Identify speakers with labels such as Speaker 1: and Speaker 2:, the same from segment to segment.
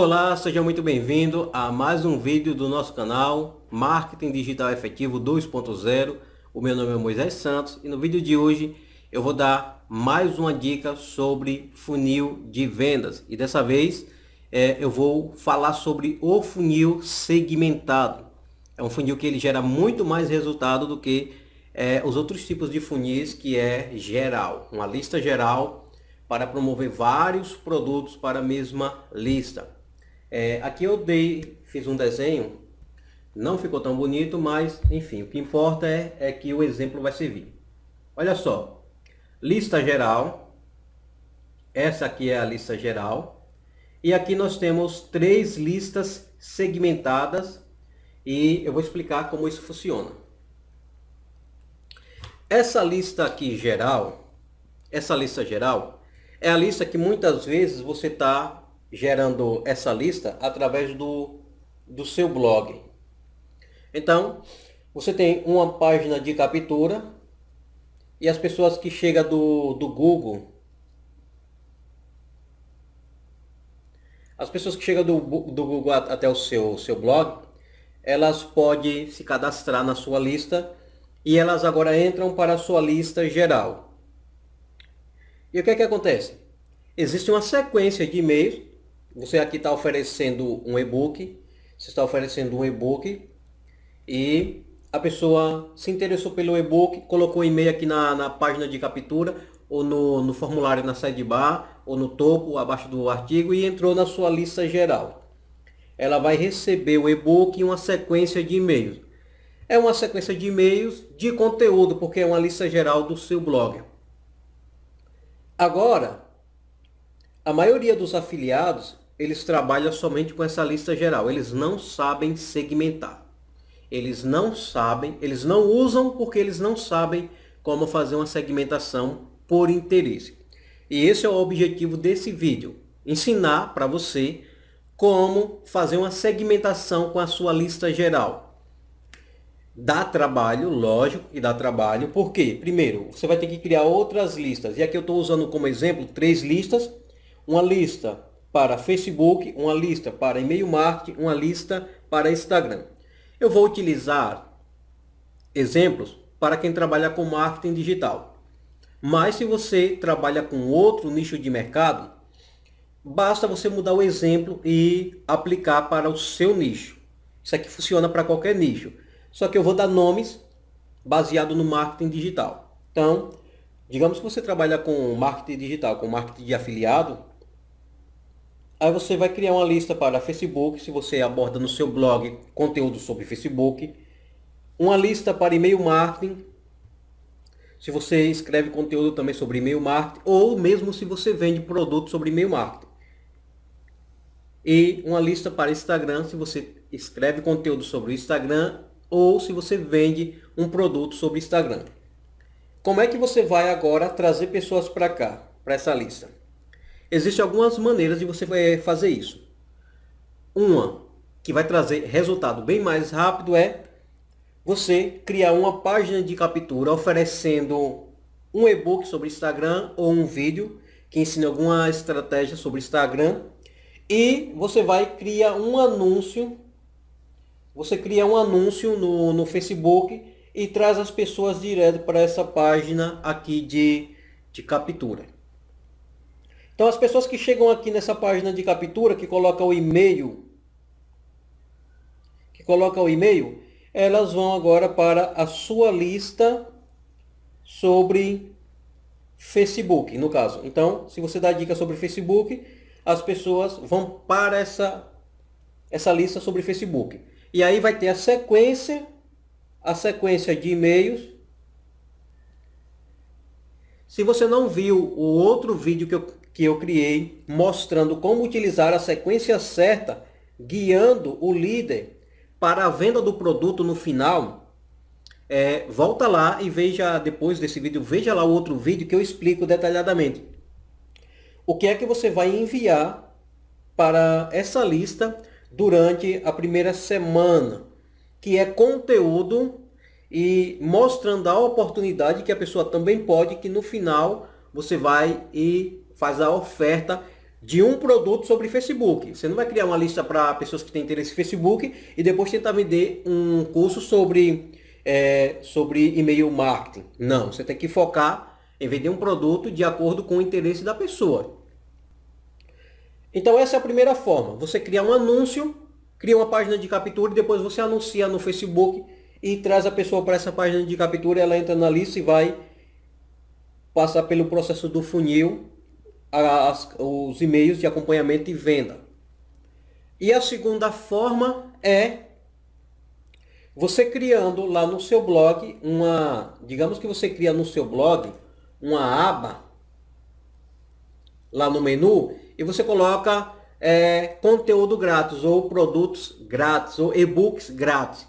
Speaker 1: Olá, seja muito bem-vindo a mais um vídeo do nosso canal Marketing Digital Efetivo 2.0 O meu nome é Moisés Santos e no vídeo de hoje eu vou dar mais uma dica sobre funil de vendas e dessa vez é, eu vou falar sobre o funil segmentado é um funil que ele gera muito mais resultado do que é, os outros tipos de funis que é geral uma lista geral para promover vários produtos para a mesma lista é, aqui eu dei, fiz um desenho, não ficou tão bonito, mas enfim, o que importa é, é que o exemplo vai servir. Olha só, lista geral, essa aqui é a lista geral, e aqui nós temos três listas segmentadas e eu vou explicar como isso funciona. Essa lista aqui geral, essa lista geral, é a lista que muitas vezes você está gerando essa lista através do, do seu blog. Então, você tem uma página de captura e as pessoas que chegam do, do Google. As pessoas que chegam do, do Google até o seu, seu blog, elas podem se cadastrar na sua lista e elas agora entram para a sua lista geral. E o que é que acontece? Existe uma sequência de e-mails você aqui está oferecendo um e-book, você está oferecendo um e-book e a pessoa se interessou pelo e-book, colocou o e-mail aqui na, na página de captura ou no, no formulário na sidebar ou no topo, abaixo do artigo e entrou na sua lista geral. Ela vai receber o e-book e uma sequência de e-mails. É uma sequência de e-mails de conteúdo, porque é uma lista geral do seu blog. Agora, a maioria dos afiliados, eles trabalham somente com essa lista geral. Eles não sabem segmentar. Eles não sabem, eles não usam porque eles não sabem como fazer uma segmentação por interesse. E esse é o objetivo desse vídeo. Ensinar para você como fazer uma segmentação com a sua lista geral. Dá trabalho, lógico, e dá trabalho, porque, primeiro, você vai ter que criar outras listas. E aqui eu estou usando como exemplo três listas uma lista para Facebook, uma lista para e-mail marketing, uma lista para Instagram. Eu vou utilizar exemplos para quem trabalha com marketing digital. Mas se você trabalha com outro nicho de mercado, basta você mudar o exemplo e aplicar para o seu nicho. Isso aqui funciona para qualquer nicho. Só que eu vou dar nomes baseado no marketing digital. Então, digamos que você trabalha com marketing digital, com marketing de afiliado, Aí você vai criar uma lista para Facebook, se você aborda no seu blog conteúdo sobre Facebook. Uma lista para e-mail marketing, se você escreve conteúdo também sobre e-mail marketing, ou mesmo se você vende produto sobre e-mail marketing. E uma lista para Instagram, se você escreve conteúdo sobre o Instagram, ou se você vende um produto sobre Instagram. Como é que você vai agora trazer pessoas para cá, para essa lista? Existem algumas maneiras de você eh, fazer isso. Uma que vai trazer resultado bem mais rápido é você criar uma página de captura oferecendo um e-book sobre Instagram ou um vídeo que ensine alguma estratégia sobre Instagram e você vai criar um anúncio você cria um anúncio no, no Facebook e traz as pessoas direto para essa página aqui de, de captura então as pessoas que chegam aqui nessa página de captura, que coloca o e-mail, que coloca o e-mail, elas vão agora para a sua lista sobre Facebook, no caso. Então, se você dá dica sobre Facebook, as pessoas vão para essa essa lista sobre Facebook. E aí vai ter a sequência a sequência de e-mails. Se você não viu o outro vídeo que eu que eu criei mostrando como utilizar a sequência certa, guiando o líder para a venda do produto no final, é, volta lá e veja depois desse vídeo, veja lá o outro vídeo que eu explico detalhadamente. O que é que você vai enviar para essa lista durante a primeira semana, que é conteúdo e mostrando a oportunidade que a pessoa também pode, que no final você vai e faz a oferta de um produto sobre Facebook. Você não vai criar uma lista para pessoas que têm interesse em Facebook e depois tentar vender um curso sobre, é, sobre e-mail marketing. Não, você tem que focar em vender um produto de acordo com o interesse da pessoa. Então essa é a primeira forma. Você cria um anúncio, cria uma página de captura e depois você anuncia no Facebook e traz a pessoa para essa página de captura, ela entra na lista e vai passar pelo processo do funil as, os e-mails de acompanhamento e venda. E a segunda forma é você criando lá no seu blog uma, digamos que você cria no seu blog uma aba lá no menu e você coloca é, conteúdo grátis ou produtos grátis ou e-books grátis.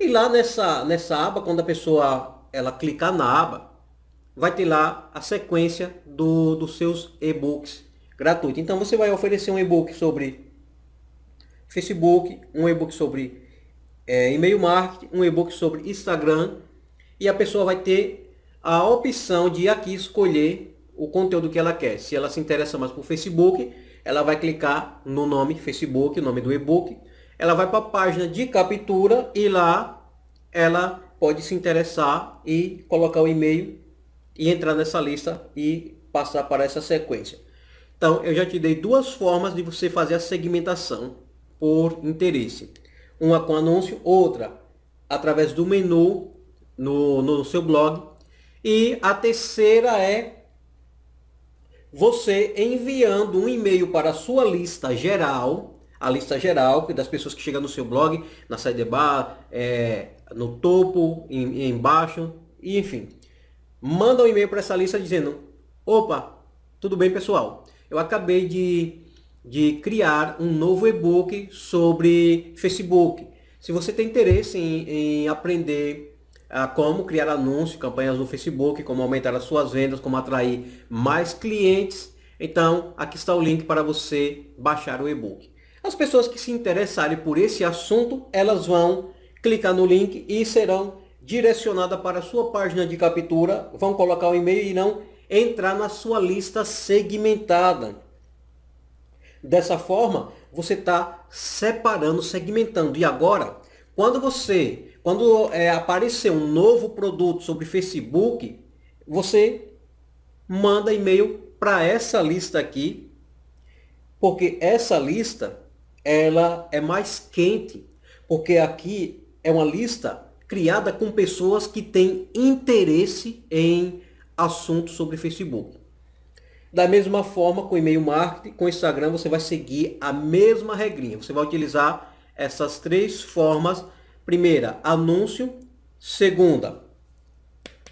Speaker 1: E lá nessa nessa aba, quando a pessoa ela clicar na aba, vai ter lá a sequência do, dos seus e-books gratuito. Então você vai oferecer um e-book sobre Facebook, um e-book sobre é, e-mail marketing, um e-book sobre Instagram e a pessoa vai ter a opção de aqui escolher o conteúdo que ela quer. Se ela se interessa mais por Facebook, ela vai clicar no nome Facebook, o nome do e-book. Ela vai para a página de captura e lá ela pode se interessar e colocar o e-mail e entrar nessa lista e passar para essa sequência. Então, eu já te dei duas formas de você fazer a segmentação por interesse. Uma com anúncio, outra através do menu no, no seu blog. E a terceira é você enviando um e-mail para a sua lista geral, a lista geral é das pessoas que chegam no seu blog, na sidebar, é, no topo, em, embaixo, e enfim manda um e-mail para essa lista dizendo: opa, tudo bem pessoal? Eu acabei de, de criar um novo e-book sobre Facebook. Se você tem interesse em, em aprender a ah, como criar anúncios, campanhas no Facebook, como aumentar as suas vendas, como atrair mais clientes, então aqui está o link para você baixar o e-book. As pessoas que se interessarem por esse assunto, elas vão clicar no link e serão direcionada para a sua página de captura, vão colocar o e-mail e irão entrar na sua lista segmentada. Dessa forma, você está separando, segmentando. E agora, quando você, quando é, aparecer um novo produto sobre Facebook, você manda e-mail para essa lista aqui, porque essa lista ela é mais quente, porque aqui é uma lista criada com pessoas que têm interesse em assuntos sobre Facebook. Da mesma forma, com e-mail marketing, com Instagram, você vai seguir a mesma regrinha. Você vai utilizar essas três formas. Primeira, anúncio. Segunda,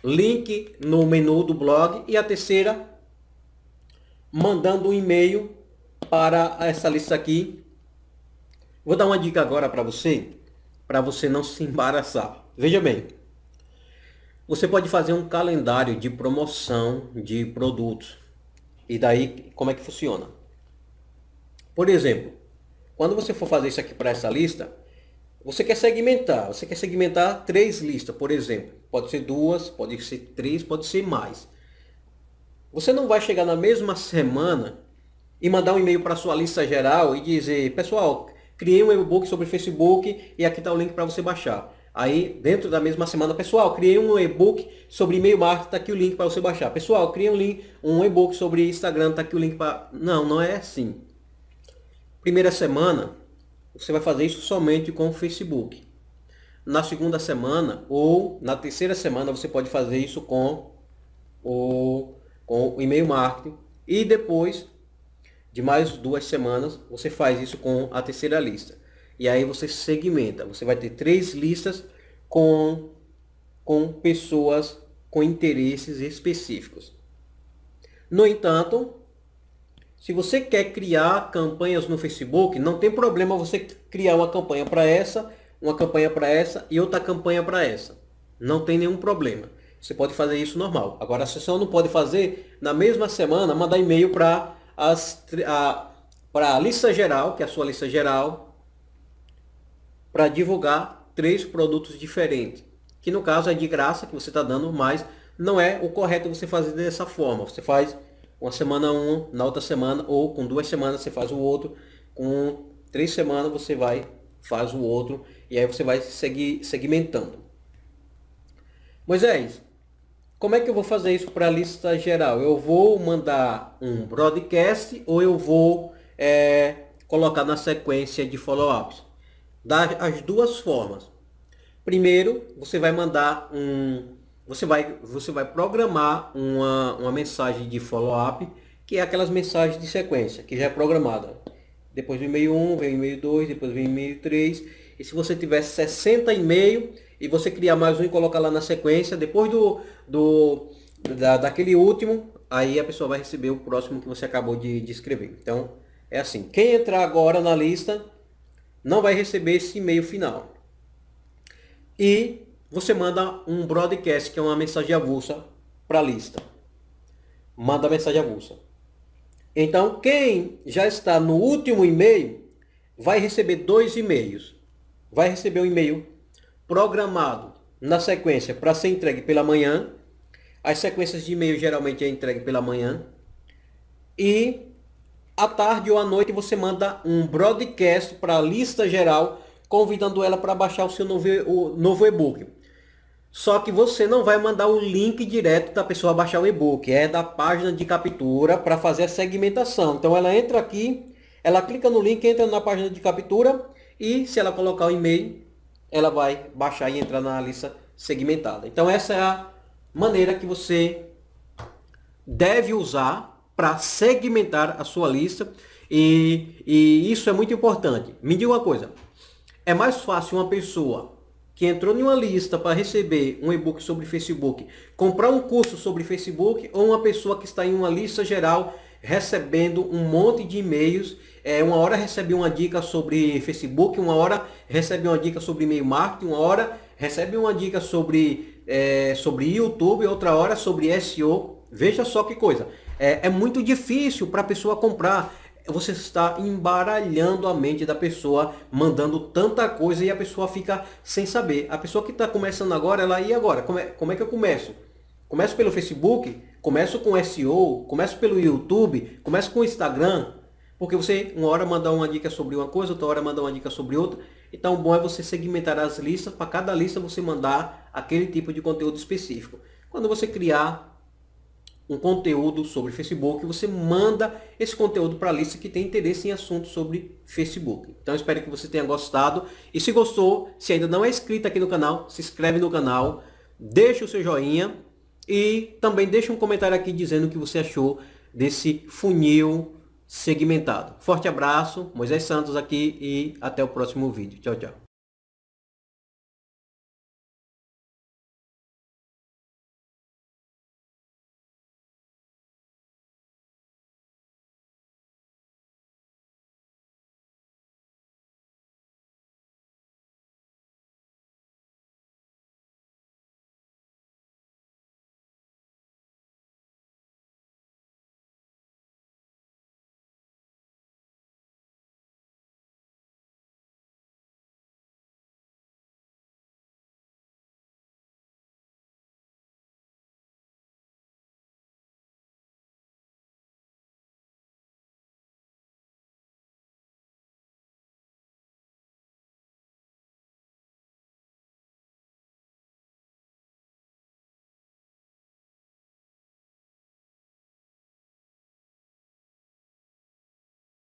Speaker 1: link no menu do blog. E a terceira, mandando um e-mail para essa lista aqui. Vou dar uma dica agora para você, para você não se embaraçar. Veja bem, você pode fazer um calendário de promoção de produtos. E daí, como é que funciona? Por exemplo, quando você for fazer isso aqui para essa lista, você quer segmentar. Você quer segmentar três listas, por exemplo. Pode ser duas, pode ser três, pode ser mais. Você não vai chegar na mesma semana e mandar um e-mail para sua lista geral e dizer, pessoal, criei um e-book sobre Facebook e aqui está o link para você baixar. Aí, dentro da mesma semana, pessoal, criei um e-book sobre e-mail marketing, tá aqui o link para você baixar. Pessoal, criei um link, um e-book sobre Instagram, tá aqui o link para... Não, não é assim. Primeira semana, você vai fazer isso somente com o Facebook. Na segunda semana ou na terceira semana, você pode fazer isso com o, com o e-mail marketing. E depois de mais duas semanas, você faz isso com a terceira lista. E aí você segmenta. Você vai ter três listas com, com pessoas com interesses específicos. No entanto, se você quer criar campanhas no Facebook, não tem problema você criar uma campanha para essa, uma campanha para essa e outra campanha para essa. Não tem nenhum problema. Você pode fazer isso normal. Agora, a você não pode fazer na mesma semana, mandar e-mail para a, a lista geral, que é a sua lista geral, para divulgar três produtos diferentes. Que no caso é de graça que você está dando, mas não é o correto você fazer dessa forma. Você faz uma semana um, na outra semana, ou com duas semanas você faz o outro, com três semanas você vai, faz o outro, e aí você vai seguir segmentando. Moisés, como é que eu vou fazer isso para a lista geral? Eu vou mandar um broadcast ou eu vou é, colocar na sequência de follow-ups? das duas formas. Primeiro, você vai mandar um. Você vai, você vai programar uma, uma mensagem de follow-up, que é aquelas mensagens de sequência, que já é programada. Depois vem e-mail 1, vem e-mail 2, depois vem e-mail 3. E se você tiver 60 e-mail e você criar mais um e colocar lá na sequência, depois do, do da, daquele último, aí a pessoa vai receber o próximo que você acabou de, de escrever. Então, é assim. Quem entrar agora na lista não vai receber esse e-mail final. E você manda um broadcast, que é uma mensagem avulsa, para a lista. Manda a mensagem avulsa. Então, quem já está no último e-mail, vai receber dois e-mails. Vai receber um e-mail programado na sequência para ser entregue pela manhã. As sequências de e-mail geralmente é entregue pela manhã. E à tarde ou à noite você manda um broadcast para a lista geral, convidando ela para baixar o seu novo, o novo e-book. Só que você não vai mandar o link direto da pessoa baixar o e-book, é da página de captura para fazer a segmentação. Então ela entra aqui, ela clica no link, entra na página de captura e se ela colocar o e-mail, ela vai baixar e entrar na lista segmentada. Então essa é a maneira que você deve usar para segmentar a sua lista e, e isso é muito importante. Me diga uma coisa, é mais fácil uma pessoa que entrou em uma lista para receber um e-book sobre Facebook, comprar um curso sobre Facebook, ou uma pessoa que está em uma lista geral recebendo um monte de e-mails, é, uma hora recebe uma dica sobre Facebook, uma hora recebe uma dica sobre e-mail marketing, uma hora recebe uma dica sobre, é, sobre YouTube, outra hora sobre SEO. Veja só que coisa é, é muito difícil para a pessoa comprar. Você está embaralhando a mente da pessoa, mandando tanta coisa e a pessoa fica sem saber. A pessoa que está começando agora, ela, e agora? Como é, como é que eu começo? Começo pelo Facebook? Começo com SEO? Começo pelo YouTube? Começo com Instagram? Porque você, uma hora, mandar uma dica sobre uma coisa, outra hora, mandar uma dica sobre outra. Então, bom é você segmentar as listas. Para cada lista, você mandar aquele tipo de conteúdo específico. Quando você criar um conteúdo sobre Facebook, você manda esse conteúdo para a lista que tem interesse em assuntos sobre Facebook. Então espero que você tenha gostado e se gostou, se ainda não é inscrito aqui no canal, se inscreve no canal, deixa o seu joinha e também deixa um comentário aqui dizendo o que você achou desse funil segmentado. Forte abraço, Moisés Santos aqui e até o próximo vídeo. Tchau, tchau.